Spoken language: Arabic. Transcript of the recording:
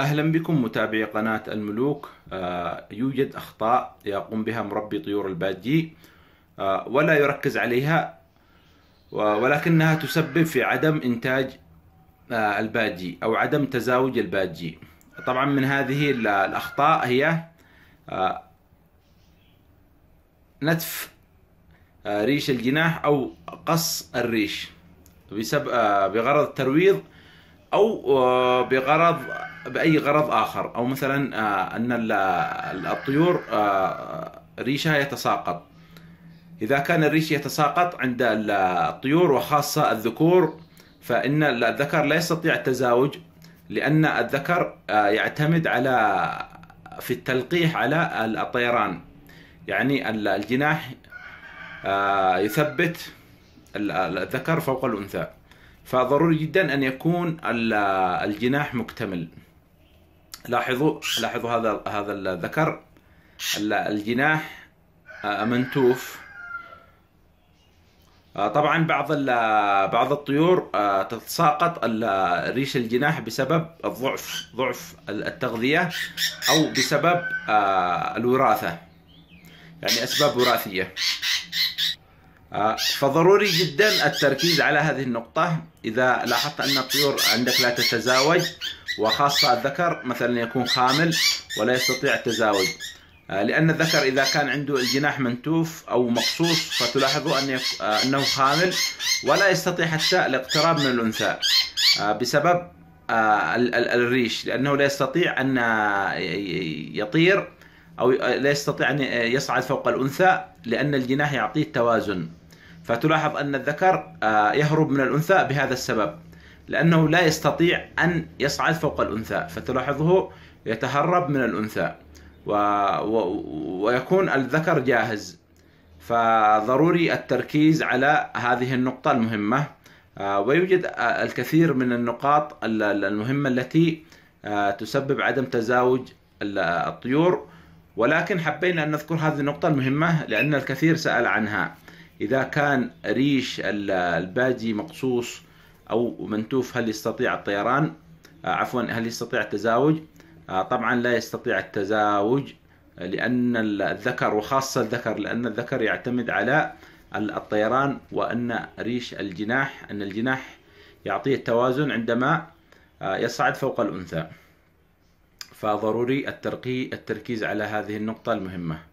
أهلا بكم متابعي قناة الملوك آه، يوجد أخطاء يقوم بها مربي طيور البادجي آه، ولا يركز عليها ولكنها تسبب في عدم إنتاج آه، البادجي أو عدم تزاوج البادجي طبعا من هذه الأخطاء هي نتف ريش الجناح أو قص الريش بغرض الترويض او آه، بغرض باي غرض اخر او مثلا آه، ان الطيور آه، ريشها يتساقط اذا كان الريش يتساقط عند الطيور وخاصه الذكور فان الذكر لا يستطيع التزاوج لان الذكر يعتمد على في التلقيح على الطيران يعني الجناح يثبت الذكر فوق الانثى فضروري جدا أن يكون الجناح مكتمل لاحظوا لاحظوا هذا هذا الذكر الجناح آه، منتوف آه، طبعا بعض بعض الطيور آه، تتساقط ريش الجناح بسبب الضعف ضعف التغذية أو بسبب الوراثة يعني أسباب وراثية آه، فضروري جدا التركيز على هذه النقطة إذا لاحظت أن الطيور عندك لا تتزاوج وخاصة الذكر مثلا يكون خامل ولا يستطيع التزاوج آه، لأن الذكر إذا كان عنده الجناح منتوف أو مقصوص فتلاحظوا آه، أنه خامل ولا يستطيع حتى الاقتراب من الأنثى بسبب الريش لأنه لا يستطيع أن يطير أو لا يستطيع أن يصعد فوق الأنثى لأن الجناح يعطيه التوازن فتلاحظ أن الذكر آه، يهرب من الأنثى بهذا السبب لأنه لا يستطيع أن يصعد فوق الأنثى فتلاحظه يتهرب من الأنثى و... و... ويكون الذكر جاهز فضروري التركيز على هذه النقطة المهمة آه، ويوجد آه، الكثير من النقاط المهمة التي تسبب عدم تزاوج الطيور ولكن حبينا أن نذكر هذه النقطة المهمة لأن الكثير سأل عنها إذا كان ريش البادي مقصوص أو منتوف هل يستطيع الطيران آه، عفوا هل يستطيع التزاوج آه، طبعا لا يستطيع التزاوج آه، لأن الذكر وخاصة الذكر لأن الذكر يعتمد على الطيران وأن ريش الجناح أن الجناح يعطيه التوازن عندما يصعد فوق الأنثى فضروري التركيز على هذه النقطة المهمة